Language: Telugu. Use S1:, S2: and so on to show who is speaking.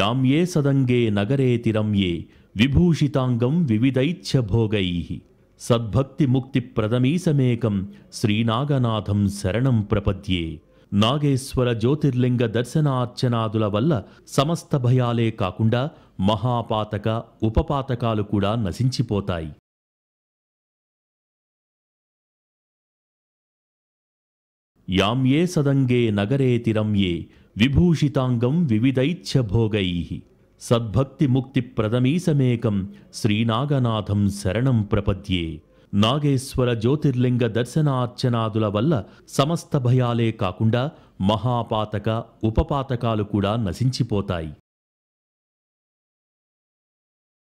S1: యామ్యే సదంగే నగరే తిరమ్యే విభూషితాంగం వివిధైత్యభోగై సద్భక్తిముక్తిప్రదమీసమేకం శ్రీనాగనాథం శరణం ప్రపద్యే నాగేశ్వర జ్యోతిర్లింగ దర్శనార్చనాదుల వల్ల సమస్త భయాలే కాకుండా మహాపాతక ఉపపాతకాలు కూడా నశించిపోతాయి యామ్యే సదంగే నగరే తిరమ్యే విభూషితాంగం సద్భక్తి ముక్తి ప్రదమీసమేకం శ్రీనాగనాథం శరణం ప్రపద్యే నాగేశ్వర జ్యోతిర్లింగ దర్శనార్చనాదుల వల్ల సమస్త భయాలే కాకుండా మహాపాతక ఉపపాతకాలు కూడా నశించిపోతాయి